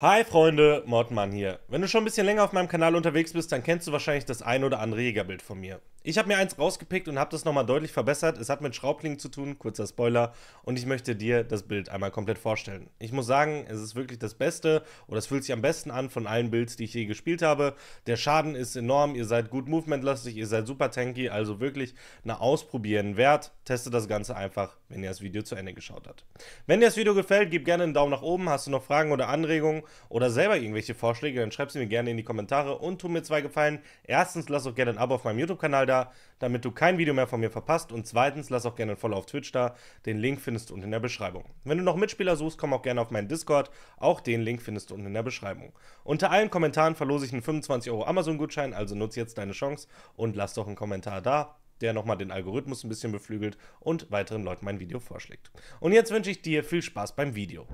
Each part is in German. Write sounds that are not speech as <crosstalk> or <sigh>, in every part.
Hi Freunde, Mordmann hier. Wenn du schon ein bisschen länger auf meinem Kanal unterwegs bist, dann kennst du wahrscheinlich das ein oder andere Jägerbild von mir. Ich habe mir eins rausgepickt und habe das nochmal deutlich verbessert. Es hat mit Schraubklingen zu tun, kurzer Spoiler. Und ich möchte dir das Bild einmal komplett vorstellen. Ich muss sagen, es ist wirklich das Beste oder es fühlt sich am besten an von allen Builds, die ich je gespielt habe. Der Schaden ist enorm, ihr seid gut movementlastig, ihr seid super tanky, also wirklich eine Ausprobieren wert. Teste das Ganze einfach, wenn ihr das Video zu Ende geschaut habt. Wenn dir das Video gefällt, gib gerne einen Daumen nach oben. Hast du noch Fragen oder Anregungen oder selber irgendwelche Vorschläge, dann schreib sie mir gerne in die Kommentare und tu mir zwei Gefallen. Erstens, lass auch gerne ein Abo auf meinem YouTube-Kanal da damit du kein Video mehr von mir verpasst. Und zweitens, lass auch gerne ein Follow auf Twitch da. Den Link findest du unten in der Beschreibung. Wenn du noch Mitspieler suchst, komm auch gerne auf meinen Discord. Auch den Link findest du unten in der Beschreibung. Unter allen Kommentaren verlose ich einen 25 Euro Amazon-Gutschein, also nutze jetzt deine Chance und lass doch einen Kommentar da der nochmal den Algorithmus ein bisschen beflügelt und weiteren Leuten mein Video vorschlägt. Und jetzt wünsche ich dir viel Spaß beim Video.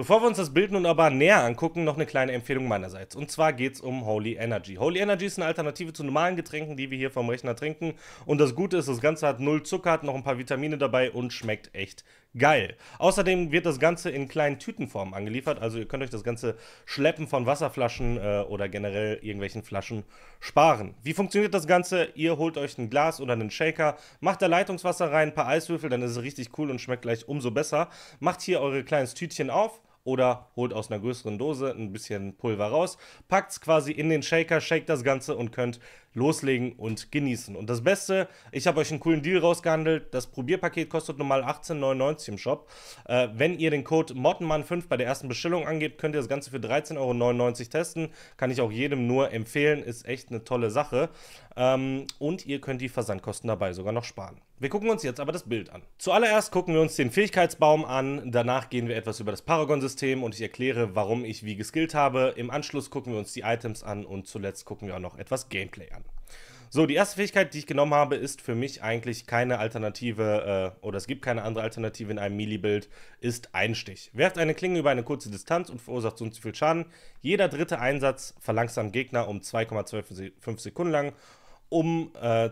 Bevor wir uns das Bild nun aber näher angucken, noch eine kleine Empfehlung meinerseits. Und zwar geht es um Holy Energy. Holy Energy ist eine Alternative zu normalen Getränken, die wir hier vom Rechner trinken. Und das Gute ist, das Ganze hat null Zucker, hat noch ein paar Vitamine dabei und schmeckt echt geil. Außerdem wird das Ganze in kleinen Tütenformen angeliefert. Also ihr könnt euch das Ganze schleppen von Wasserflaschen äh, oder generell irgendwelchen Flaschen sparen. Wie funktioniert das Ganze? Ihr holt euch ein Glas oder einen Shaker, macht da Leitungswasser rein, ein paar Eiswürfel, dann ist es richtig cool und schmeckt gleich umso besser. Macht hier eure kleines Tütchen auf oder holt aus einer größeren Dose ein bisschen Pulver raus, packt es quasi in den Shaker, shake das Ganze und könnt loslegen und genießen. Und das Beste, ich habe euch einen coolen Deal rausgehandelt. Das Probierpaket kostet normal 18,99 im Shop. Äh, wenn ihr den Code Mottenmann5 bei der ersten Bestellung angebt, könnt ihr das Ganze für 13,99 Euro testen. Kann ich auch jedem nur empfehlen, ist echt eine tolle Sache. Ähm, und ihr könnt die Versandkosten dabei sogar noch sparen. Wir gucken uns jetzt aber das Bild an. Zuallererst gucken wir uns den Fähigkeitsbaum an, danach gehen wir etwas über das Paragon-System und ich erkläre, warum ich wie geskillt habe. Im Anschluss gucken wir uns die Items an und zuletzt gucken wir auch noch etwas Gameplay an. So, die erste Fähigkeit, die ich genommen habe, ist für mich eigentlich keine Alternative, äh, oder es gibt keine andere Alternative in einem Melee-Bild, ist Einstich. Werft eine Klinge über eine kurze Distanz und verursacht so und so viel Schaden. Jeder dritte Einsatz verlangsamt Gegner um 2,25 Sekunden lang um äh,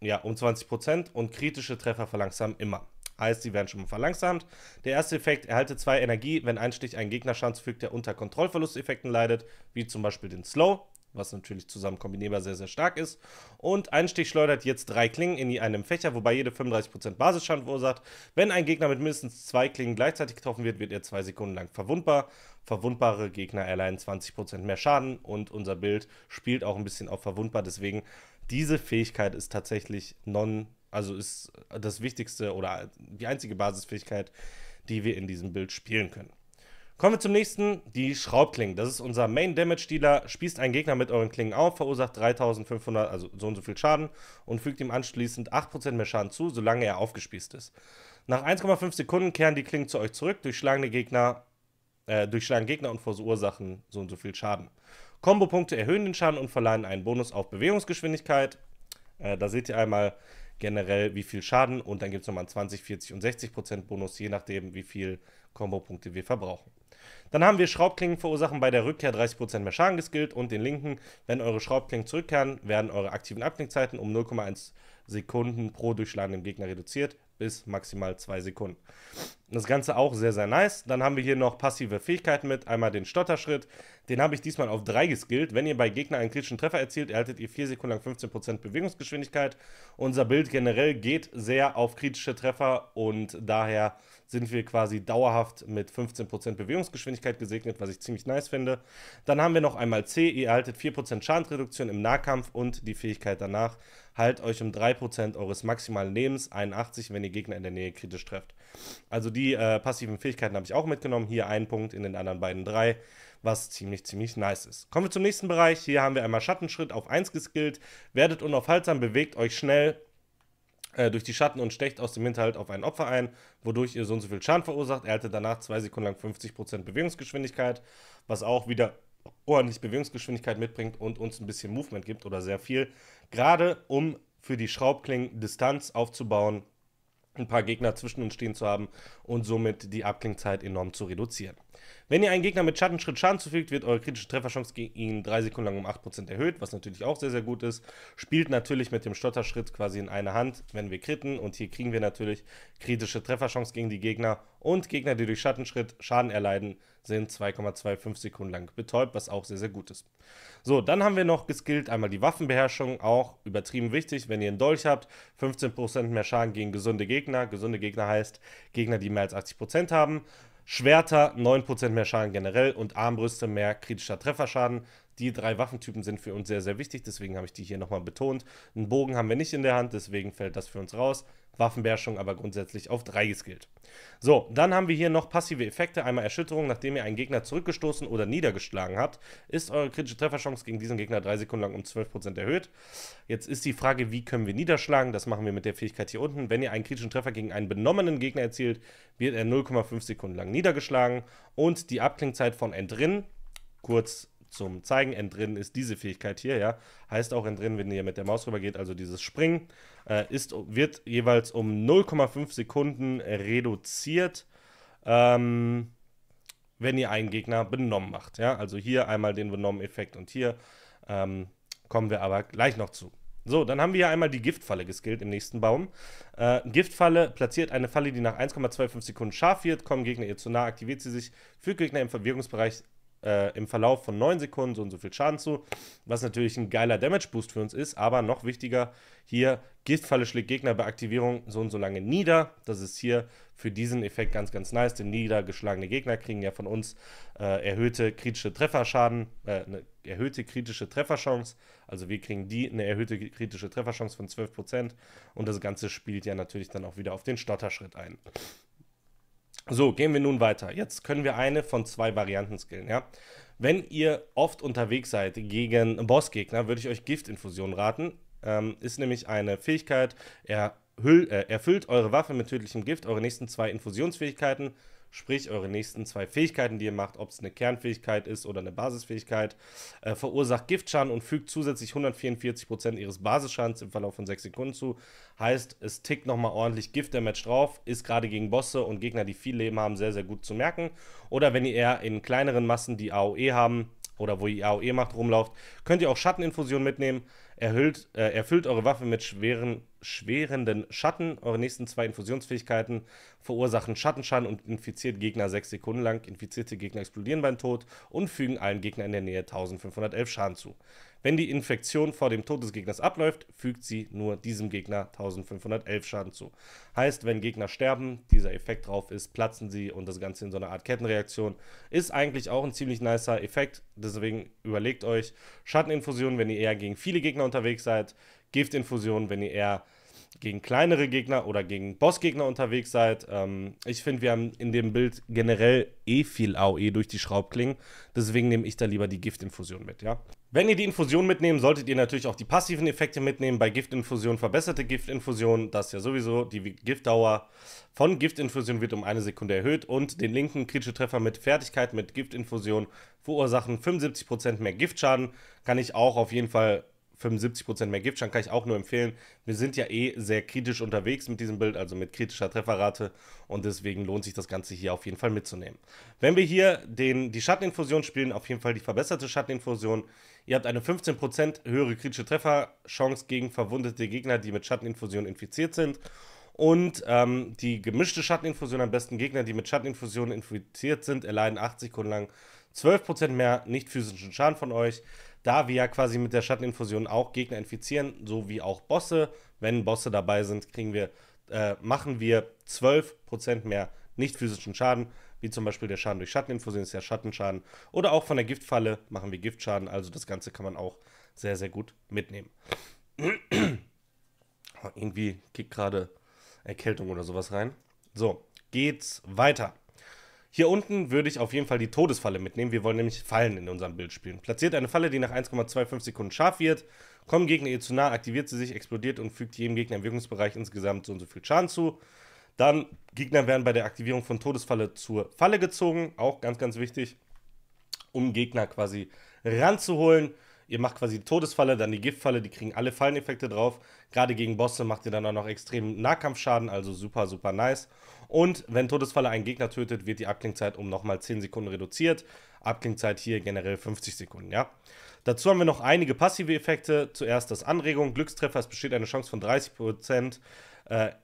ja, um 20% und kritische Treffer verlangsamen immer. Heißt, sie werden schon mal verlangsamt. Der erste Effekt, erhalte zwei Energie, wenn ein Stich einen Gegnerschanz fügt, der unter Kontrollverlusteffekten leidet, wie zum Beispiel den Slow, was natürlich zusammen kombinierbar sehr, sehr stark ist. Und ein Stich schleudert jetzt drei Klingen in einem Fächer, wobei jede 35% Basisschaden verursacht. Wenn ein Gegner mit mindestens zwei Klingen gleichzeitig getroffen wird, wird er zwei Sekunden lang verwundbar. Verwundbare Gegner erleiden 20% mehr Schaden und unser Bild spielt auch ein bisschen auf verwundbar, deswegen diese Fähigkeit ist tatsächlich non, also ist das wichtigste oder die einzige Basisfähigkeit, die wir in diesem Bild spielen können. Kommen wir zum nächsten, die Schraubklingen. Das ist unser Main Damage Dealer. Spießt einen Gegner mit euren Klingen auf, verursacht 3500, also so und so viel Schaden und fügt ihm anschließend 8% mehr Schaden zu, solange er aufgespießt ist. Nach 1,5 Sekunden kehren die Klingen zu euch zurück, durchschlagen, Gegner, äh, durchschlagen Gegner und verursachen so und so viel Schaden. Kombopunkte erhöhen den Schaden und verleihen einen Bonus auf Bewegungsgeschwindigkeit. Äh, da seht ihr einmal generell, wie viel Schaden und dann gibt es nochmal einen 20, 40 und 60 Prozent Bonus, je nachdem, wie viel Kombopunkte wir verbrauchen. Dann haben wir Schraubklingen verursachen bei der Rückkehr 30% mehr Schaden geskillt und den linken, wenn eure Schraubklingen zurückkehren, werden eure aktiven Abklingzeiten um 0,1 Sekunden pro durchschlagenden Gegner reduziert bis maximal 2 Sekunden. Das Ganze auch sehr, sehr nice. Dann haben wir hier noch passive Fähigkeiten mit. Einmal den Stotterschritt. Den habe ich diesmal auf 3 geskillt. Wenn ihr bei Gegner einen kritischen Treffer erzielt, erhaltet ihr 4 Sekunden lang 15% Bewegungsgeschwindigkeit. Unser Bild generell geht sehr auf kritische Treffer und daher sind wir quasi dauerhaft mit 15% Bewegungsgeschwindigkeit gesegnet, was ich ziemlich nice finde. Dann haben wir noch einmal C, ihr erhaltet 4% Schadensreduktion im Nahkampf und die Fähigkeit danach, halt euch um 3% eures maximalen Lebens, 81, wenn ihr Gegner in der Nähe kritisch trefft. Also die äh, passiven Fähigkeiten habe ich auch mitgenommen, hier ein Punkt, in den anderen beiden drei was ziemlich, ziemlich nice ist. Kommen wir zum nächsten Bereich. Hier haben wir einmal Schattenschritt auf 1 geskillt. Werdet unaufhaltsam, bewegt euch schnell äh, durch die Schatten und stecht aus dem Hinterhalt auf ein Opfer ein, wodurch ihr so und so viel Schaden verursacht. Er hatte danach zwei Sekunden lang 50% Bewegungsgeschwindigkeit, was auch wieder ordentlich Bewegungsgeschwindigkeit mitbringt und uns ein bisschen Movement gibt oder sehr viel. Gerade um für die Schraubklingen Distanz aufzubauen ein paar Gegner zwischen uns stehen zu haben und somit die Abklingzeit enorm zu reduzieren. Wenn ihr einen Gegner mit Schattenschritt Schaden zufügt, wird eure kritische Trefferchance gegen ihn 3 Sekunden lang um 8% erhöht, was natürlich auch sehr, sehr gut ist. Spielt natürlich mit dem Stotterschritt quasi in einer Hand, wenn wir kritten. Und hier kriegen wir natürlich kritische Trefferchance gegen die Gegner und Gegner, die durch Schattenschritt Schaden erleiden, sind 2,25 Sekunden lang betäubt, was auch sehr, sehr gut ist. So, dann haben wir noch geskillt einmal die Waffenbeherrschung, auch übertrieben wichtig, wenn ihr einen Dolch habt, 15% mehr Schaden gegen gesunde Gegner. Gesunde Gegner heißt Gegner, die mehr als 80% haben. Schwerter 9% mehr Schaden generell und Armbrüste mehr kritischer Trefferschaden die drei Waffentypen sind für uns sehr, sehr wichtig. Deswegen habe ich die hier nochmal betont. Einen Bogen haben wir nicht in der Hand, deswegen fällt das für uns raus. Waffenbeherrschung aber grundsätzlich auf 3 geskillt. So, dann haben wir hier noch passive Effekte. Einmal Erschütterung, nachdem ihr einen Gegner zurückgestoßen oder niedergeschlagen habt, ist eure kritische Trefferchance gegen diesen Gegner 3 Sekunden lang um 12% erhöht. Jetzt ist die Frage, wie können wir niederschlagen? Das machen wir mit der Fähigkeit hier unten. Wenn ihr einen kritischen Treffer gegen einen benommenen Gegner erzielt, wird er 0,5 Sekunden lang niedergeschlagen. Und die Abklingzeit von Entrinnen, kurz zum Zeigen. Entrinnen ist diese Fähigkeit hier, ja. Heißt auch entrinnen, wenn ihr mit der Maus rüber geht, also dieses Springen, äh, ist, wird jeweils um 0,5 Sekunden reduziert, ähm, wenn ihr einen Gegner benommen macht. Ja? Also hier einmal den Benommen-Effekt und hier ähm, kommen wir aber gleich noch zu. So, dann haben wir ja einmal die Giftfalle geskillt im nächsten Baum. Äh, Giftfalle platziert eine Falle, die nach 1,25 Sekunden scharf wird. Kommen Gegner ihr zu nah, aktiviert sie sich. Führt Gegner im Verwirrungsbereich äh, im Verlauf von 9 Sekunden so und so viel Schaden zu, was natürlich ein geiler Damage-Boost für uns ist, aber noch wichtiger hier, Giftfalle schlägt Gegner bei Aktivierung so und so lange nieder. Das ist hier für diesen Effekt ganz, ganz nice, denn niedergeschlagene Gegner kriegen ja von uns äh, erhöhte kritische Trefferschaden, äh, eine erhöhte kritische Trefferchance. Also wir kriegen die eine erhöhte kritische Trefferchance von 12% und das Ganze spielt ja natürlich dann auch wieder auf den Stotterschritt ein. So, gehen wir nun weiter. Jetzt können wir eine von zwei Varianten skillen, ja. Wenn ihr oft unterwegs seid gegen Bossgegner, würde ich euch Giftinfusion raten. Ähm, ist nämlich eine Fähigkeit, er äh, erfüllt eure Waffe mit tödlichem Gift, eure nächsten zwei Infusionsfähigkeiten sprich eure nächsten zwei Fähigkeiten, die ihr macht, ob es eine Kernfähigkeit ist oder eine Basisfähigkeit, äh, verursacht Giftschaden und fügt zusätzlich 144% ihres Basisschadens im Verlauf von 6 Sekunden zu. Heißt, es tickt nochmal ordentlich Gift-Damage drauf, ist gerade gegen Bosse und Gegner, die viel Leben haben, sehr, sehr gut zu merken. Oder wenn ihr eher in kleineren Massen die AOE haben, oder wo ihr AOE macht, rumlauft, könnt ihr auch Schatteninfusion mitnehmen. Erhöht, äh, erfüllt eure Waffe mit schweren schwerenden Schatten. Eure nächsten zwei Infusionsfähigkeiten verursachen Schattenschaden und infiziert Gegner sechs Sekunden lang. Infizierte Gegner explodieren beim Tod und fügen allen Gegnern in der Nähe 1511 Schaden zu. Wenn die Infektion vor dem Tod des Gegners abläuft, fügt sie nur diesem Gegner 1511 Schaden zu. Heißt, wenn Gegner sterben, dieser Effekt drauf ist, platzen sie und das Ganze in so einer Art Kettenreaktion. Ist eigentlich auch ein ziemlich nicer Effekt, deswegen überlegt euch Schatteninfusion, wenn ihr eher gegen viele Gegner unterwegs seid, Giftinfusion, wenn ihr eher gegen kleinere Gegner oder gegen Bossgegner unterwegs seid. Ähm, ich finde, wir haben in dem Bild generell eh viel AOE durch die Schraubklingen. Deswegen nehme ich da lieber die Giftinfusion mit, ja. Wenn ihr die Infusion mitnehmt, solltet ihr natürlich auch die passiven Effekte mitnehmen. Bei Giftinfusion verbesserte Giftinfusion, das ja sowieso. Die Giftdauer von Giftinfusion wird um eine Sekunde erhöht und den linken kritische Treffer mit Fertigkeit mit Giftinfusion verursachen 75% mehr Giftschaden. Kann ich auch auf jeden Fall 75% mehr Giftschein kann ich auch nur empfehlen. Wir sind ja eh sehr kritisch unterwegs mit diesem Bild, also mit kritischer Trefferrate und deswegen lohnt sich das Ganze hier auf jeden Fall mitzunehmen. Wenn wir hier den, die Schatteninfusion spielen, auf jeden Fall die verbesserte Schatteninfusion. Ihr habt eine 15% höhere kritische Trefferchance gegen verwundete Gegner, die mit Schatteninfusion infiziert sind. Und ähm, die gemischte Schatteninfusion am besten Gegner, die mit Schatteninfusion infiziert sind, erleiden 8 Sekunden lang 12% mehr nicht physischen Schaden von euch da wir ja quasi mit der Schatteninfusion auch Gegner infizieren, so wie auch Bosse. Wenn Bosse dabei sind, kriegen wir, äh, machen wir 12% mehr nicht physischen Schaden, wie zum Beispiel der Schaden durch Schatteninfusion ist ja Schattenschaden. Oder auch von der Giftfalle machen wir Giftschaden. Also das Ganze kann man auch sehr, sehr gut mitnehmen. <clears throat> Oh, irgendwie kickt gerade Erkältung oder sowas rein. So, geht's weiter. Hier unten würde ich auf jeden Fall die Todesfalle mitnehmen. Wir wollen nämlich Fallen in unserem Bild spielen. Platziert eine Falle, die nach 1,25 Sekunden scharf wird. Kommen Gegner ihr zu nah, aktiviert sie sich, explodiert und fügt jedem Gegner im Wirkungsbereich insgesamt so und so viel Schaden zu. Dann Gegner werden bei der Aktivierung von Todesfalle zur Falle gezogen. Auch ganz, ganz wichtig, um Gegner quasi ranzuholen. Ihr macht quasi die Todesfalle, dann die Giftfalle, die kriegen alle Falleneffekte drauf. Gerade gegen Bosse macht ihr dann auch noch extrem Nahkampfschaden, also super, super nice. Und wenn Todesfalle einen Gegner tötet, wird die Abklingzeit um nochmal 10 Sekunden reduziert. Abklingzeit hier generell 50 Sekunden, ja. Dazu haben wir noch einige passive Effekte. Zuerst das Anregung. Glückstreffer, es besteht eine Chance von 30%,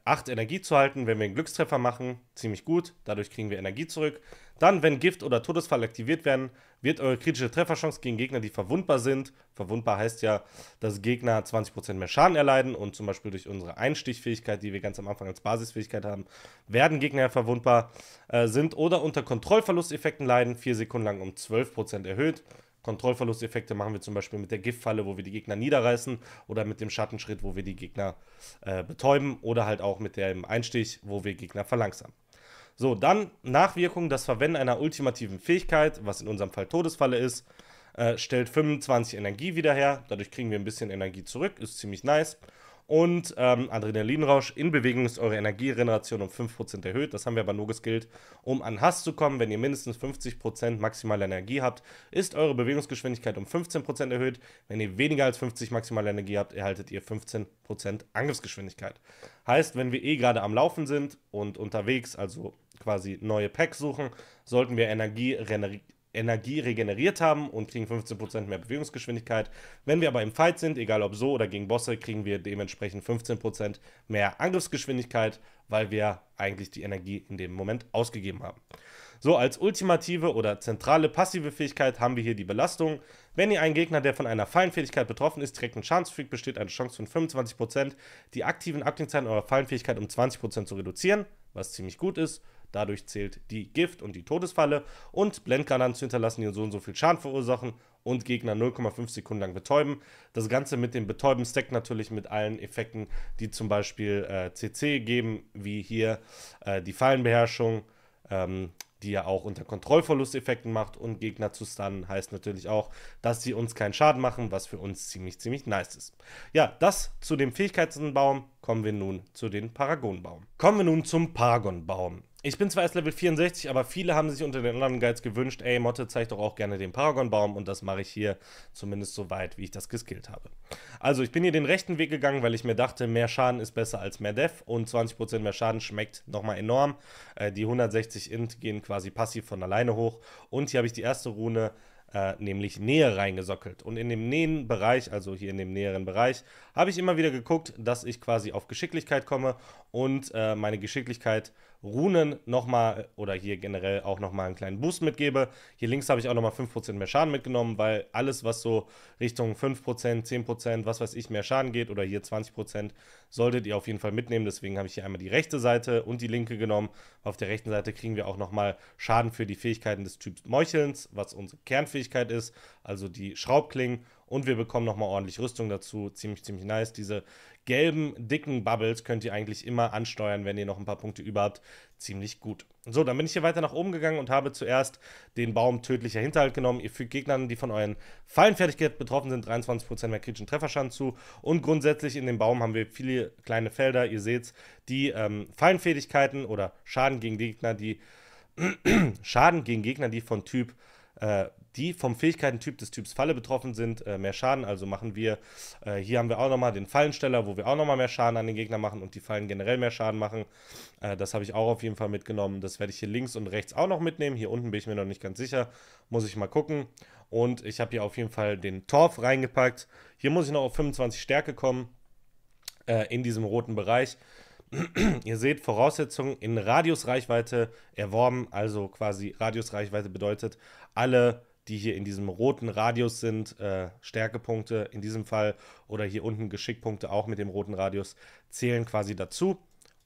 8 äh, Energie zu halten, wenn wir einen Glückstreffer machen. Ziemlich gut, dadurch kriegen wir Energie zurück. Dann, wenn Gift oder Todesfall aktiviert werden, wird eure kritische Trefferchance gegen Gegner, die verwundbar sind. Verwundbar heißt ja, dass Gegner 20% mehr Schaden erleiden und zum Beispiel durch unsere Einstichfähigkeit, die wir ganz am Anfang als Basisfähigkeit haben, werden Gegner verwundbar äh, sind oder unter Kontrollverlusteffekten leiden, 4 Sekunden lang um 12% erhöht. Kontrollverlusteffekte machen wir zum Beispiel mit der Giftfalle, wo wir die Gegner niederreißen, oder mit dem Schattenschritt, wo wir die Gegner äh, betäuben, oder halt auch mit dem Einstich, wo wir Gegner verlangsamen. So, dann Nachwirkung, das Verwenden einer ultimativen Fähigkeit, was in unserem Fall Todesfalle ist, äh, stellt 25 Energie wieder her. Dadurch kriegen wir ein bisschen Energie zurück, ist ziemlich nice. Und ähm, Adrenalinrausch in Bewegung ist eure Energiegeneration um 5% erhöht. Das haben wir aber nur geskillt, um an Hass zu kommen. Wenn ihr mindestens 50% maximale Energie habt, ist eure Bewegungsgeschwindigkeit um 15% erhöht. Wenn ihr weniger als 50 maximale Energie habt, erhaltet ihr 15% Angriffsgeschwindigkeit. Heißt, wenn wir eh gerade am Laufen sind und unterwegs, also quasi neue Packs suchen, sollten wir Energie Energie regeneriert haben und kriegen 15% mehr Bewegungsgeschwindigkeit. Wenn wir aber im Fight sind, egal ob so oder gegen Bosse, kriegen wir dementsprechend 15% mehr Angriffsgeschwindigkeit, weil wir eigentlich die Energie in dem Moment ausgegeben haben. So, als ultimative oder zentrale passive Fähigkeit haben wir hier die Belastung. Wenn ihr einen Gegner, der von einer Fallenfähigkeit betroffen ist, direkt einen Schaden zufügt, besteht eine Chance von 25%, die aktiven Abklingzeiten eurer Fallenfähigkeit um 20% zu reduzieren was ziemlich gut ist. Dadurch zählt die Gift- und die Todesfalle und Blendgranaten zu hinterlassen, die so und so viel Schaden verursachen und Gegner 0,5 Sekunden lang betäuben. Das Ganze mit dem Betäuben-Stack natürlich mit allen Effekten, die zum Beispiel äh, CC geben, wie hier äh, die Fallenbeherrschung, ähm, die ja auch unter Kontrollverlusteffekten macht und Gegner zu stunnen, heißt natürlich auch, dass sie uns keinen Schaden machen, was für uns ziemlich, ziemlich nice ist. Ja, das zu dem Fähigkeitsbaum. Kommen wir nun zu den Paragonbaum. Kommen wir nun zum Paragonbaum ich bin zwar erst Level 64, aber viele haben sich unter den anderen Guides gewünscht, ey, Motte, zeig doch auch gerne den Paragon-Baum und das mache ich hier zumindest so weit, wie ich das geskillt habe. Also, ich bin hier den rechten Weg gegangen, weil ich mir dachte, mehr Schaden ist besser als mehr Death und 20% mehr Schaden schmeckt nochmal enorm. Äh, die 160 Int gehen quasi passiv von alleine hoch und hier habe ich die erste Rune äh, nämlich Nähe reingesockelt. Und in dem nähen Bereich, also hier in dem näheren Bereich, habe ich immer wieder geguckt, dass ich quasi auf Geschicklichkeit komme und äh, meine Geschicklichkeit Runen nochmal äh, oder hier generell auch nochmal einen kleinen Boost mitgebe. Hier links habe ich auch nochmal 5% mehr Schaden mitgenommen, weil alles, was so Richtung 5%, 10%, was weiß ich, mehr Schaden geht oder hier 20%, solltet ihr auf jeden Fall mitnehmen. Deswegen habe ich hier einmal die rechte Seite und die linke genommen. Auf der rechten Seite kriegen wir auch nochmal Schaden für die Fähigkeiten des Typs Meuchelns, was unsere Kernfähigkeit ist, also die Schraubklingen und wir bekommen nochmal ordentlich Rüstung dazu. Ziemlich, ziemlich nice. Diese gelben, dicken Bubbles könnt ihr eigentlich immer ansteuern, wenn ihr noch ein paar Punkte über habt. Ziemlich gut. So, dann bin ich hier weiter nach oben gegangen und habe zuerst den Baum tödlicher Hinterhalt genommen. Ihr fügt Gegnern, die von euren Fallenfertigkeit betroffen sind, 23% mehr kritischen Trefferschaden zu. Und grundsätzlich in dem Baum haben wir viele kleine Felder, ihr seht's, die ähm, Fallenfähigkeiten oder Schaden gegen Gegner, die <clears throat> Schaden gegen Gegner, die von Typ äh, die vom Fähigkeitentyp des Typs Falle betroffen sind, äh, mehr Schaden. Also machen wir, äh, hier haben wir auch nochmal den Fallensteller, wo wir auch nochmal mehr Schaden an den Gegner machen und die Fallen generell mehr Schaden machen. Äh, das habe ich auch auf jeden Fall mitgenommen. Das werde ich hier links und rechts auch noch mitnehmen. Hier unten bin ich mir noch nicht ganz sicher. Muss ich mal gucken. Und ich habe hier auf jeden Fall den Torf reingepackt. Hier muss ich noch auf 25 Stärke kommen äh, in diesem roten Bereich. <clears throat> Ihr seht, Voraussetzungen in Radiusreichweite erworben, also quasi Radiusreichweite bedeutet, alle die hier in diesem roten Radius sind, äh, Stärkepunkte in diesem Fall oder hier unten Geschickpunkte auch mit dem roten Radius, zählen quasi dazu.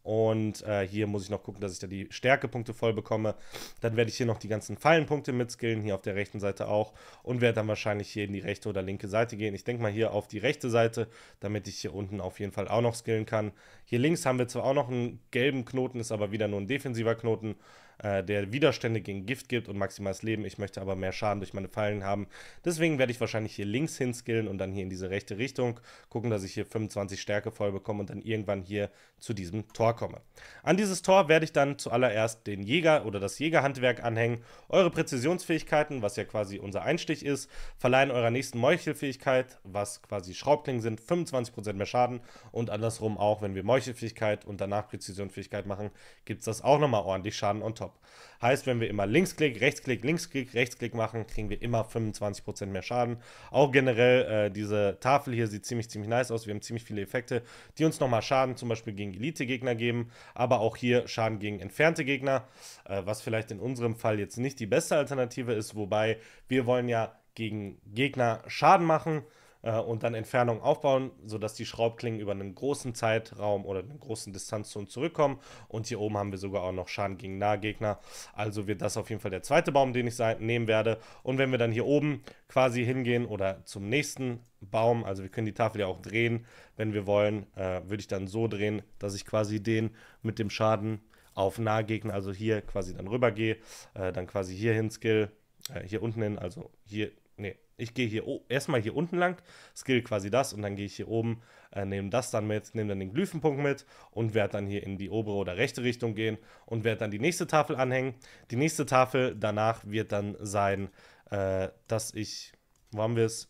Und äh, hier muss ich noch gucken, dass ich da die Stärkepunkte voll bekomme. Dann werde ich hier noch die ganzen Fallenpunkte mitskillen, hier auf der rechten Seite auch. Und werde dann wahrscheinlich hier in die rechte oder linke Seite gehen. Ich denke mal hier auf die rechte Seite, damit ich hier unten auf jeden Fall auch noch skillen kann. Hier links haben wir zwar auch noch einen gelben Knoten, ist aber wieder nur ein defensiver Knoten äh, der Widerstände gegen Gift gibt und maximales Leben. Ich möchte aber mehr Schaden durch meine Fallen haben. Deswegen werde ich wahrscheinlich hier links hinskillen und dann hier in diese rechte Richtung gucken, dass ich hier 25 Stärke voll bekomme und dann irgendwann hier zu diesem Tor komme. An dieses Tor werde ich dann zuallererst den Jäger oder das Jägerhandwerk anhängen. Eure Präzisionsfähigkeiten, was ja quasi unser Einstich ist, verleihen eurer nächsten Meuchelfähigkeit, was quasi Schraubklingen sind, 25% mehr Schaden und andersrum auch, wenn wir Meuchelfähigkeit und danach Präzisionsfähigkeit machen, gibt es das auch nochmal ordentlich Schaden on top. Desktop. Heißt, wenn wir immer Linksklick, Rechtsklick, Linksklick, Rechtsklick machen, kriegen wir immer 25% mehr Schaden. Auch generell äh, diese Tafel hier sieht ziemlich, ziemlich nice aus. Wir haben ziemlich viele Effekte, die uns nochmal Schaden zum Beispiel gegen Elite-Gegner geben, aber auch hier Schaden gegen entfernte Gegner, äh, was vielleicht in unserem Fall jetzt nicht die beste Alternative ist, wobei wir wollen ja gegen Gegner Schaden machen äh, und dann Entfernung aufbauen, sodass die Schraubklingen über einen großen Zeitraum oder einen großen uns zurückkommen. Und hier oben haben wir sogar auch noch Schaden gegen Nahgegner. Also wird das auf jeden Fall der zweite Baum, den ich nehmen werde. Und wenn wir dann hier oben quasi hingehen oder zum nächsten Baum, also wir können die Tafel ja auch drehen, wenn wir wollen, äh, würde ich dann so drehen, dass ich quasi den mit dem Schaden auf Nahgegner, also hier quasi dann rübergehe, äh, dann quasi hier hin Skill, äh, hier unten hin, also hier, nee, ich gehe hier erstmal hier unten lang, skill quasi das und dann gehe ich hier oben, äh, nehme das dann mit, nehme dann den Glyphenpunkt mit und werde dann hier in die obere oder rechte Richtung gehen und werde dann die nächste Tafel anhängen. Die nächste Tafel danach wird dann sein, äh, dass ich, wo haben wir es?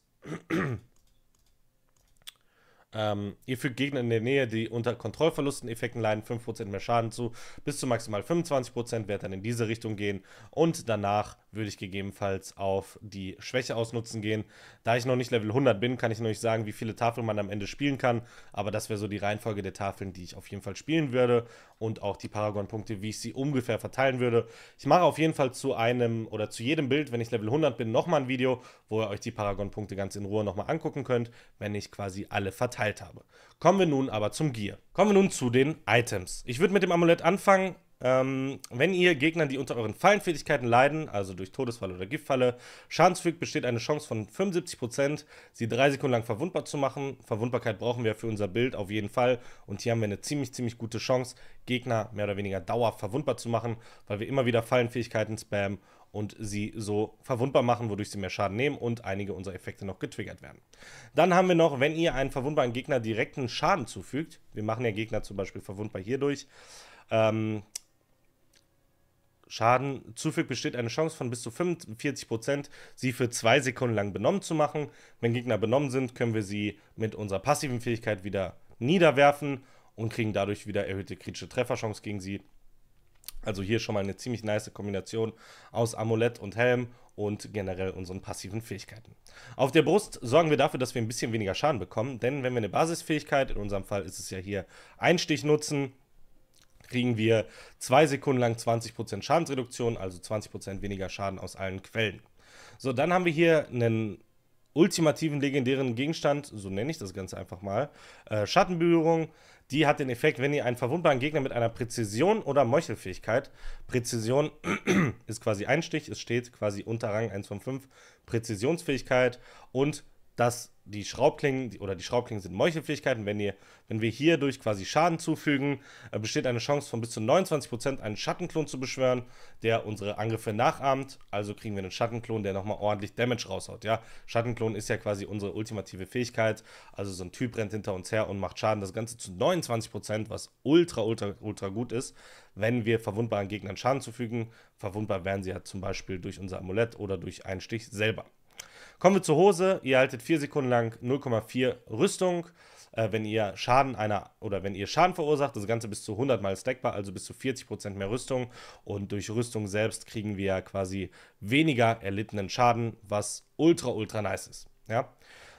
Ähm, ihr fügt Gegner in der Nähe, die unter Kontrollverlusteneffekten leiden, 5% mehr Schaden zu, bis zu maximal 25%, wird dann in diese Richtung gehen und danach würde ich gegebenenfalls auf die Schwäche ausnutzen gehen. Da ich noch nicht Level 100 bin, kann ich noch nicht sagen, wie viele Tafeln man am Ende spielen kann, aber das wäre so die Reihenfolge der Tafeln, die ich auf jeden Fall spielen würde und auch die Paragon-Punkte, wie ich sie ungefähr verteilen würde. Ich mache auf jeden Fall zu einem oder zu jedem Bild, wenn ich Level 100 bin, nochmal ein Video, wo ihr euch die Paragon-Punkte ganz in Ruhe nochmal angucken könnt, wenn ich quasi alle verteile verteilt habe. Kommen wir nun aber zum Gear. Kommen wir nun zu den Items. Ich würde mit dem Amulett anfangen. Ähm, wenn ihr Gegnern, die unter euren Fallenfähigkeiten leiden, also durch Todesfall oder Giftfalle, Schadensfügt, besteht eine Chance von 75%, sie drei Sekunden lang verwundbar zu machen. Verwundbarkeit brauchen wir für unser Bild auf jeden Fall. Und hier haben wir eine ziemlich, ziemlich gute Chance, Gegner mehr oder weniger dauerhaft verwundbar zu machen, weil wir immer wieder Fallenfähigkeiten spammen und sie so verwundbar machen, wodurch sie mehr Schaden nehmen und einige unserer Effekte noch getriggert werden. Dann haben wir noch, wenn ihr einen verwundbaren Gegner direkten Schaden zufügt, wir machen ja Gegner zum Beispiel verwundbar hierdurch, ähm, Schaden zufügt, besteht eine Chance von bis zu 45%, sie für zwei Sekunden lang benommen zu machen. Wenn Gegner benommen sind, können wir sie mit unserer passiven Fähigkeit wieder niederwerfen und kriegen dadurch wieder erhöhte kritische Trefferchance gegen sie. Also hier schon mal eine ziemlich nice Kombination aus Amulett und Helm und generell unseren passiven Fähigkeiten. Auf der Brust sorgen wir dafür, dass wir ein bisschen weniger Schaden bekommen, denn wenn wir eine Basisfähigkeit, in unserem Fall ist es ja hier Einstich nutzen, kriegen wir zwei Sekunden lang 20% Schadensreduktion, also 20% weniger Schaden aus allen Quellen. So, dann haben wir hier einen ultimativen legendären Gegenstand, so nenne ich das Ganze einfach mal, äh, Schattenberührung. Die hat den Effekt, wenn ihr einen verwundbaren Gegner mit einer Präzision oder Meuchelfähigkeit, Präzision <clears throat> ist quasi ein Stich, es steht quasi unter Rang 1 von 5, Präzisionsfähigkeit und dass die Schraubklingen oder die Schraubklingen sind Meuchelfähigkeiten. Wenn, ihr, wenn wir hierdurch quasi Schaden zufügen, äh, besteht eine Chance von bis zu 29% einen Schattenklon zu beschwören, der unsere Angriffe nachahmt. Also kriegen wir einen Schattenklon, der nochmal ordentlich Damage raushaut. Ja? Schattenklon ist ja quasi unsere ultimative Fähigkeit. Also so ein Typ rennt hinter uns her und macht Schaden. Das Ganze zu 29%, was ultra, ultra, ultra gut ist, wenn wir verwundbaren Gegnern Schaden zufügen. Verwundbar werden sie ja zum Beispiel durch unser Amulett oder durch einen Stich selber. Kommen wir zur Hose. Ihr haltet 4 Sekunden lang 0,4 Rüstung. Äh, wenn ihr Schaden einer oder wenn ihr Schaden verursacht, das Ganze bis zu 100 mal stackbar, also bis zu 40% mehr Rüstung. Und durch Rüstung selbst kriegen wir quasi weniger erlittenen Schaden, was ultra, ultra nice ist. Ja.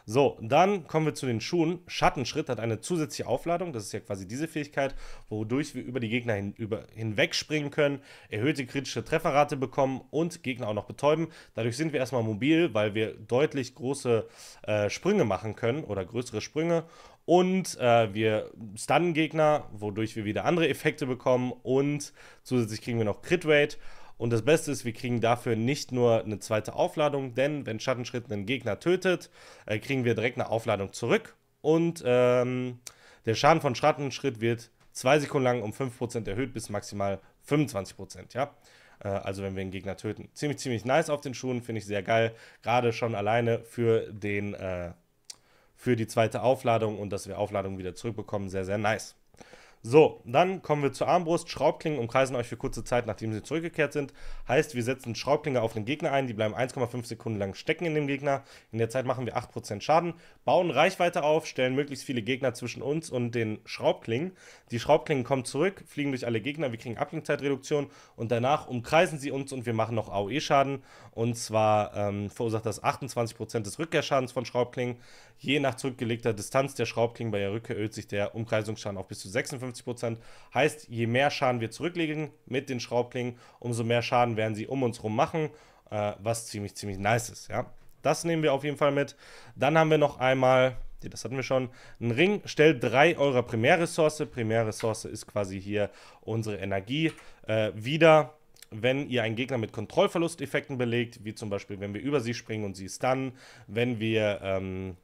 So, dann kommen wir zu den Schuhen. Schattenschritt hat eine zusätzliche Aufladung, das ist ja quasi diese Fähigkeit, wodurch wir über die Gegner hin, über, hinweg springen können, erhöhte kritische Trefferrate bekommen und Gegner auch noch betäuben. Dadurch sind wir erstmal mobil, weil wir deutlich große äh, Sprünge machen können oder größere Sprünge und äh, wir stunnen Gegner, wodurch wir wieder andere Effekte bekommen und zusätzlich kriegen wir noch Crit Rate und das Beste ist, wir kriegen dafür nicht nur eine zweite Aufladung, denn wenn Schattenschritt einen Gegner tötet, äh, kriegen wir direkt eine Aufladung zurück. Und ähm, der Schaden von Schattenschritt wird zwei Sekunden lang um 5% erhöht bis maximal 25%. Ja? Äh, also wenn wir einen Gegner töten. Ziemlich, ziemlich nice auf den Schuhen, finde ich sehr geil. Gerade schon alleine für den... Äh, für die zweite Aufladung und dass wir Aufladung wieder zurückbekommen, sehr, sehr nice. So, dann kommen wir zur Armbrust. Schraubklingen umkreisen euch für kurze Zeit, nachdem sie zurückgekehrt sind. Heißt, wir setzen Schraubklinge auf den Gegner ein, die bleiben 1,5 Sekunden lang stecken in dem Gegner. In der Zeit machen wir 8% Schaden, bauen Reichweite auf, stellen möglichst viele Gegner zwischen uns und den Schraubklingen. Die Schraubklingen kommen zurück, fliegen durch alle Gegner, wir kriegen Abklingzeitreduktion und danach umkreisen sie uns und wir machen noch AOE-Schaden. Und zwar ähm, verursacht das 28% des Rückkehrschadens von Schraubklingen. Je nach zurückgelegter Distanz der Schraubklingen bei der Rückkehr erhöht sich der Umkreisungsschaden auf bis zu 56%. 50%. Heißt, je mehr Schaden wir zurücklegen mit den Schraubklingen, umso mehr Schaden werden sie um uns rum machen, äh, was ziemlich, ziemlich nice ist. Ja? Das nehmen wir auf jeden Fall mit. Dann haben wir noch einmal, das hatten wir schon, einen Ring. Stellt drei eurer Primärressource. Primärressource ist quasi hier unsere Energie äh, wieder wenn ihr einen Gegner mit Kontrollverlusteffekten belegt, wie zum Beispiel, wenn wir über sie springen und sie stunnen, wenn wir ähm,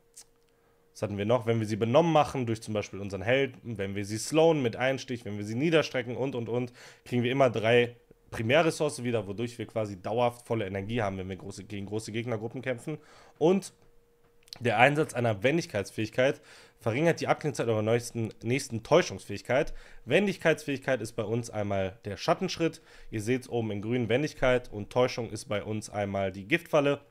was hatten wir noch? Wenn wir sie benommen machen, durch zum Beispiel unseren Helden, wenn wir sie slowen mit Einstich, wenn wir sie niederstrecken und, und, und, kriegen wir immer drei Primärressourcen wieder, wodurch wir quasi dauerhaft volle Energie haben, wenn wir große, gegen große Gegnergruppen kämpfen. Und der Einsatz einer Wendigkeitsfähigkeit verringert die Abklingzeit eurer neuesten, nächsten Täuschungsfähigkeit. Wendigkeitsfähigkeit ist bei uns einmal der Schattenschritt. Ihr seht es oben in grün Wendigkeit und Täuschung ist bei uns einmal die Giftfalle.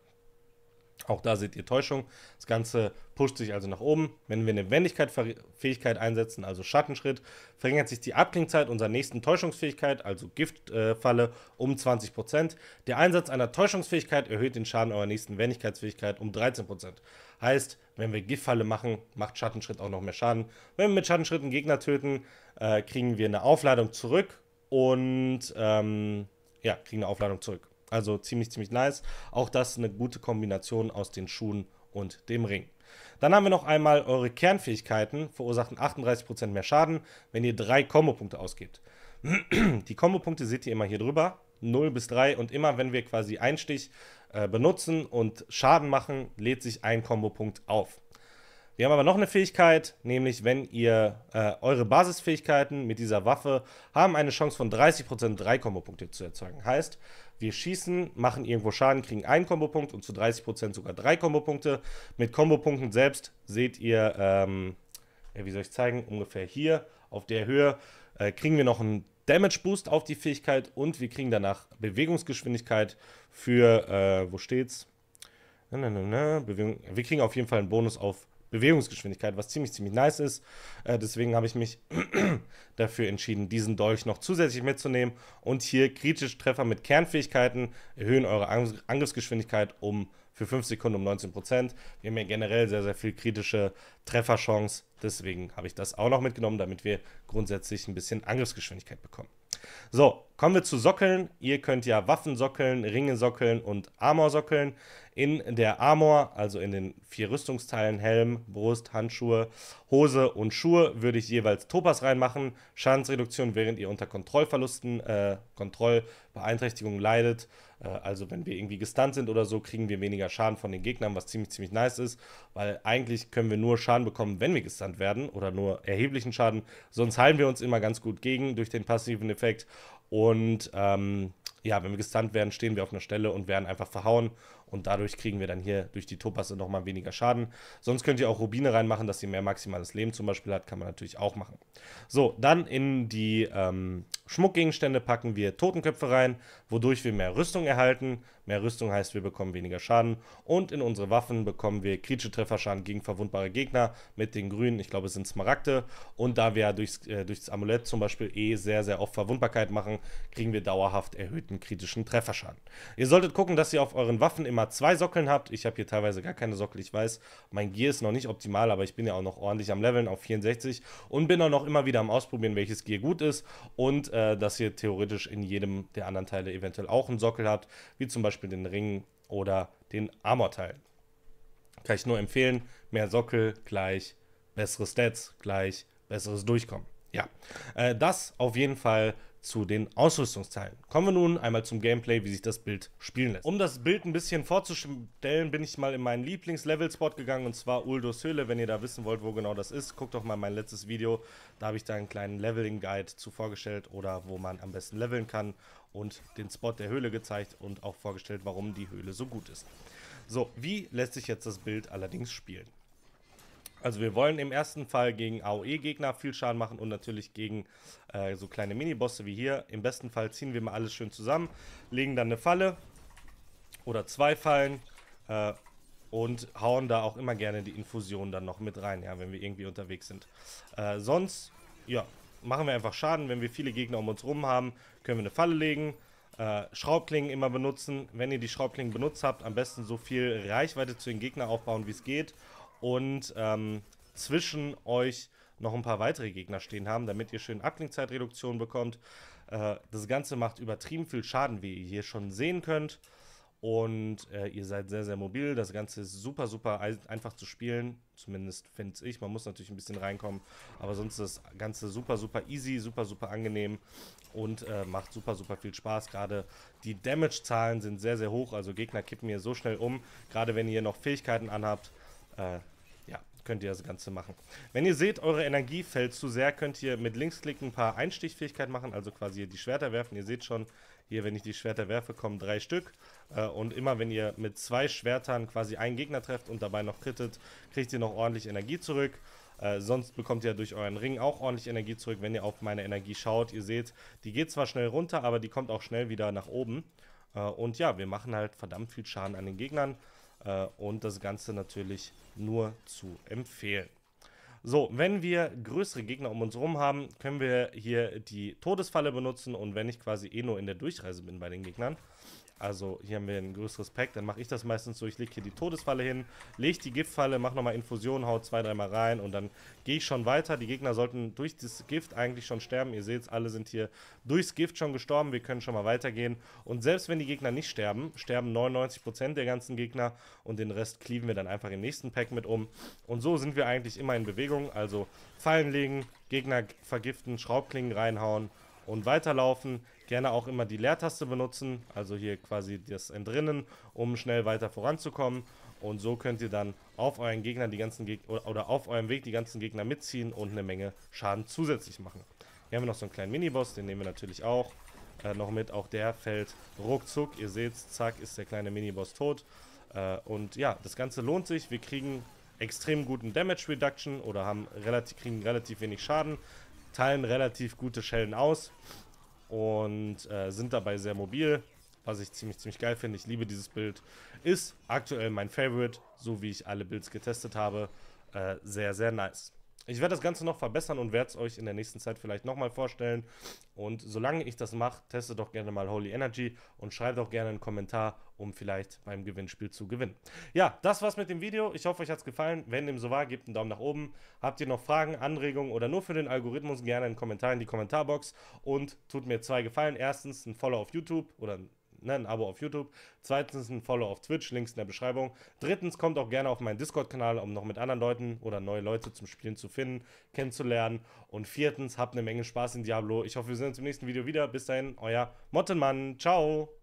Auch da seht ihr Täuschung. Das Ganze pusht sich also nach oben. Wenn wir eine Wendigkeit Fähigkeit einsetzen, also Schattenschritt, verringert sich die Abklingzeit unserer nächsten Täuschungsfähigkeit, also Giftfalle, äh, um 20%. Der Einsatz einer Täuschungsfähigkeit erhöht den Schaden eurer nächsten Wendigkeitsfähigkeit um 13%. Heißt, wenn wir Giftfalle machen, macht Schattenschritt auch noch mehr Schaden. Wenn wir mit Schattenschritten Gegner töten, äh, kriegen wir eine Aufladung zurück und ähm, ja, kriegen eine Aufladung zurück. Also ziemlich, ziemlich nice. Auch das eine gute Kombination aus den Schuhen und dem Ring. Dann haben wir noch einmal eure Kernfähigkeiten, verursachen 38% mehr Schaden, wenn ihr drei Kombopunkte ausgebt. <clears throat> Die Kombopunkte seht ihr immer hier drüber, 0 bis 3 und immer wenn wir quasi Einstich äh, benutzen und Schaden machen, lädt sich ein Kombopunkt auf. Wir haben aber noch eine Fähigkeit, nämlich wenn ihr äh, eure Basisfähigkeiten mit dieser Waffe haben eine Chance von 30% 3 Kombopunkte zu erzeugen. Heißt, wir schießen, machen irgendwo Schaden, kriegen einen Kombopunkt und zu 30% sogar drei Kombopunkte. Mit Kombopunkten selbst seht ihr, ähm, ja, wie soll ich zeigen, ungefähr hier auf der Höhe äh, kriegen wir noch einen Damage Boost auf die Fähigkeit und wir kriegen danach Bewegungsgeschwindigkeit für, äh, wo steht's? Na, na, na, Bewegung. Wir kriegen auf jeden Fall einen Bonus auf Bewegungsgeschwindigkeit, was ziemlich, ziemlich nice ist. Äh, deswegen habe ich mich <clears throat> dafür entschieden, diesen Dolch noch zusätzlich mitzunehmen. Und hier kritische Treffer mit Kernfähigkeiten erhöhen eure Angr Angriffsgeschwindigkeit um für 5 Sekunden um 19 Wir haben ja generell sehr, sehr viel kritische Trefferchance. Deswegen habe ich das auch noch mitgenommen, damit wir grundsätzlich ein bisschen Angriffsgeschwindigkeit bekommen. So, kommen wir zu Sockeln. Ihr könnt ja Waffen sockeln, Ringe sockeln und Armor sockeln. In der Armor, also in den vier Rüstungsteilen, Helm, Brust, Handschuhe, Hose und Schuhe, würde ich jeweils Topas reinmachen. Schadensreduktion, während ihr unter Kontrollverlusten, äh, Kontrollbeeinträchtigungen leidet. Äh, also wenn wir irgendwie gestunt sind oder so, kriegen wir weniger Schaden von den Gegnern, was ziemlich, ziemlich nice ist, weil eigentlich können wir nur Schaden bekommen, wenn wir gestunt werden oder nur erheblichen Schaden. Sonst heilen wir uns immer ganz gut gegen durch den passiven Effekt. Und ähm, ja, wenn wir gestunt werden, stehen wir auf einer Stelle und werden einfach verhauen und dadurch kriegen wir dann hier durch die Topasse nochmal weniger Schaden. Sonst könnt ihr auch Rubine reinmachen, dass sie mehr maximales Leben zum Beispiel hat, kann man natürlich auch machen. So, dann in die ähm, Schmuckgegenstände packen wir Totenköpfe rein, wodurch wir mehr Rüstung erhalten. Mehr Rüstung heißt, wir bekommen weniger Schaden. Und in unsere Waffen bekommen wir kritische Trefferschaden gegen verwundbare Gegner mit den grünen, ich glaube es sind Smaragde. Und da wir ja durchs, äh, durchs Amulett zum Beispiel eh sehr, sehr oft Verwundbarkeit machen, kriegen wir dauerhaft erhöhten kritischen Trefferschaden. Ihr solltet gucken, dass ihr auf euren Waffen immer mal zwei Sockeln habt, ich habe hier teilweise gar keine Sockel, ich weiß, mein Gear ist noch nicht optimal, aber ich bin ja auch noch ordentlich am Leveln auf 64 und bin auch noch immer wieder am Ausprobieren, welches Gear gut ist und äh, dass ihr theoretisch in jedem der anderen Teile eventuell auch einen Sockel habt, wie zum Beispiel den Ring oder den Armor-Teil. Kann ich nur empfehlen, mehr Sockel gleich bessere Stats gleich besseres Durchkommen. Ja, äh, das auf jeden Fall zu den Ausrüstungsteilen. Kommen wir nun einmal zum Gameplay, wie sich das Bild spielen lässt. Um das Bild ein bisschen vorzustellen, bin ich mal in meinen Lieblings-Level-Spot gegangen, und zwar Uldos Höhle. Wenn ihr da wissen wollt, wo genau das ist, guckt doch mal mein letztes Video. Da habe ich da einen kleinen Leveling-Guide zu vorgestellt oder wo man am besten leveln kann und den Spot der Höhle gezeigt und auch vorgestellt, warum die Höhle so gut ist. So, wie lässt sich jetzt das Bild allerdings spielen? Also wir wollen im ersten Fall gegen AOE-Gegner viel Schaden machen und natürlich gegen äh, so kleine Minibosse wie hier. Im besten Fall ziehen wir mal alles schön zusammen, legen dann eine Falle oder zwei Fallen äh, und hauen da auch immer gerne die Infusion dann noch mit rein, ja, wenn wir irgendwie unterwegs sind. Äh, sonst, ja, machen wir einfach Schaden. Wenn wir viele Gegner um uns rum haben, können wir eine Falle legen. Äh, Schraubklingen immer benutzen. Wenn ihr die Schraubklingen benutzt habt, am besten so viel Reichweite zu den Gegnern aufbauen, wie es geht und ähm, zwischen euch noch ein paar weitere Gegner stehen haben, damit ihr schön Abklingzeitreduktion bekommt. Äh, das Ganze macht übertrieben viel Schaden, wie ihr hier schon sehen könnt. Und äh, ihr seid sehr, sehr mobil. Das Ganze ist super, super einfach zu spielen. Zumindest finde ich. Man muss natürlich ein bisschen reinkommen. Aber sonst ist das Ganze super, super easy, super, super angenehm. Und äh, macht super, super viel Spaß. Gerade die Damage-Zahlen sind sehr, sehr hoch. Also Gegner kippen hier so schnell um. Gerade wenn ihr noch Fähigkeiten anhabt. Äh, könnt ihr das Ganze machen. Wenn ihr seht, eure Energie fällt zu sehr, könnt ihr mit Linksklick ein paar Einstichfähigkeiten machen, also quasi die Schwerter werfen. Ihr seht schon, hier, wenn ich die Schwerter werfe, kommen drei Stück. Äh, und immer wenn ihr mit zwei Schwertern quasi einen Gegner trefft und dabei noch krittet, kriegt ihr noch ordentlich Energie zurück. Äh, sonst bekommt ihr durch euren Ring auch ordentlich Energie zurück, wenn ihr auf meine Energie schaut. Ihr seht, die geht zwar schnell runter, aber die kommt auch schnell wieder nach oben. Äh, und ja, wir machen halt verdammt viel Schaden an den Gegnern. Äh, und das Ganze natürlich nur zu empfehlen. So, wenn wir größere Gegner um uns herum haben, können wir hier die Todesfalle benutzen und wenn ich quasi eh nur in der Durchreise bin bei den Gegnern, also hier haben wir ein größeres Pack. Dann mache ich das meistens so. Ich lege hier die Todesfalle hin, lege die Giftfalle, mache nochmal Infusion, haut zwei, dreimal rein und dann gehe ich schon weiter. Die Gegner sollten durch das Gift eigentlich schon sterben. Ihr seht, alle sind hier durchs Gift schon gestorben. Wir können schon mal weitergehen. Und selbst wenn die Gegner nicht sterben, sterben 99% der ganzen Gegner und den Rest cleaven wir dann einfach im nächsten Pack mit um. Und so sind wir eigentlich immer in Bewegung. Also Fallen legen, Gegner vergiften, Schraubklingen reinhauen und weiterlaufen. Gerne auch immer die Leertaste benutzen, also hier quasi das Entrinnen, um schnell weiter voranzukommen. Und so könnt ihr dann auf euren Gegner die ganzen Geg oder auf eurem Weg die ganzen Gegner mitziehen und eine Menge Schaden zusätzlich machen. Hier haben wir noch so einen kleinen Miniboss, den nehmen wir natürlich auch äh, noch mit. Auch der fällt ruckzuck. Ihr seht, zack, ist der kleine Miniboss tot. Äh, und ja, das Ganze lohnt sich. Wir kriegen extrem guten Damage Reduction oder haben relativ, kriegen relativ wenig Schaden, teilen relativ gute Schellen aus und äh, sind dabei sehr mobil, was ich ziemlich, ziemlich geil finde. Ich liebe dieses Bild. Ist aktuell mein Favorite, so wie ich alle Builds getestet habe. Äh, sehr, sehr nice. Ich werde das Ganze noch verbessern und werde es euch in der nächsten Zeit vielleicht nochmal vorstellen. Und solange ich das mache, testet doch gerne mal Holy Energy und schreibt doch gerne einen Kommentar, um vielleicht beim Gewinnspiel zu gewinnen. Ja, das war's mit dem Video. Ich hoffe, euch hat's gefallen. Wenn dem so war, gebt einen Daumen nach oben. Habt ihr noch Fragen, Anregungen oder nur für den Algorithmus, gerne einen Kommentar in die Kommentarbox. Und tut mir zwei Gefallen. Erstens ein Follow auf YouTube oder ein ne, ein Abo auf YouTube. Zweitens ein Follow auf Twitch, Links in der Beschreibung. Drittens kommt auch gerne auf meinen Discord-Kanal, um noch mit anderen Leuten oder neue Leute zum Spielen zu finden, kennenzulernen. Und viertens, habt eine Menge Spaß in Diablo. Ich hoffe, wir sehen uns im nächsten Video wieder. Bis dahin, euer Mottenmann. Ciao.